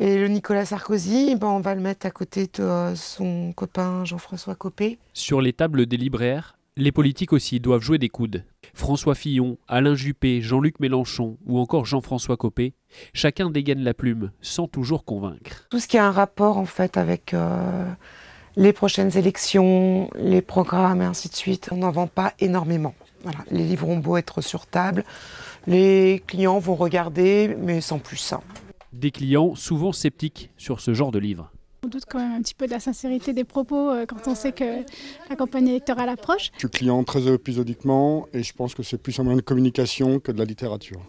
Et le Nicolas Sarkozy, ben, on va le mettre à côté de euh, son copain Jean-François Copé. Sur les tables des libraires, les politiques aussi doivent jouer des coudes. François Fillon, Alain Juppé, Jean-Luc Mélenchon ou encore Jean-François Copé, chacun dégaine la plume sans toujours convaincre. Tout ce qui a un rapport en fait avec euh, les prochaines élections, les programmes et ainsi de suite, on n'en vend pas énormément. Les livres ont beau être sur table, les clients vont regarder mais sans plus. ça. Hein. Des clients souvent sceptiques sur ce genre de livre. On doute quand même un petit peu de la sincérité des propos euh, quand on sait que la campagne électorale approche. Je suis client très épisodiquement et je pense que c'est plus un moyen de communication que de la littérature.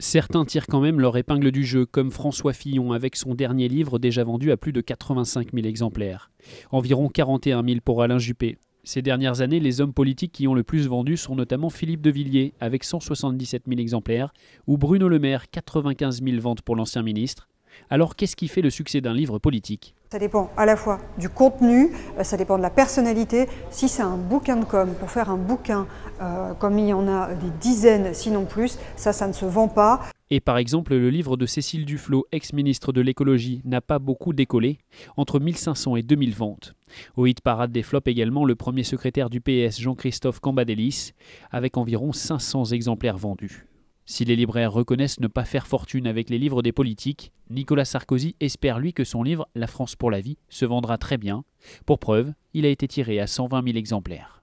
Certains tirent quand même leur épingle du jeu, comme François Fillon avec son dernier livre déjà vendu à plus de 85 000 exemplaires. Environ 41 000 pour Alain Juppé. Ces dernières années, les hommes politiques qui ont le plus vendu sont notamment Philippe de Villiers, avec 177 000 exemplaires, ou Bruno Le Maire, 95 000 ventes pour l'ancien ministre. Alors qu'est-ce qui fait le succès d'un livre politique ça dépend à la fois du contenu, euh, ça dépend de la personnalité. Si c'est un bouquin de com, pour faire un bouquin euh, comme il y en a des dizaines, sinon plus, ça, ça ne se vend pas. Et par exemple, le livre de Cécile Duflot, ex-ministre de l'écologie, n'a pas beaucoup décollé, entre 1500 et 2000 ventes. Au hit parade des flops également le premier secrétaire du PS, Jean-Christophe Cambadélis, avec environ 500 exemplaires vendus. Si les libraires reconnaissent ne pas faire fortune avec les livres des politiques, Nicolas Sarkozy espère lui que son livre La France pour la vie se vendra très bien. Pour preuve, il a été tiré à 120 000 exemplaires.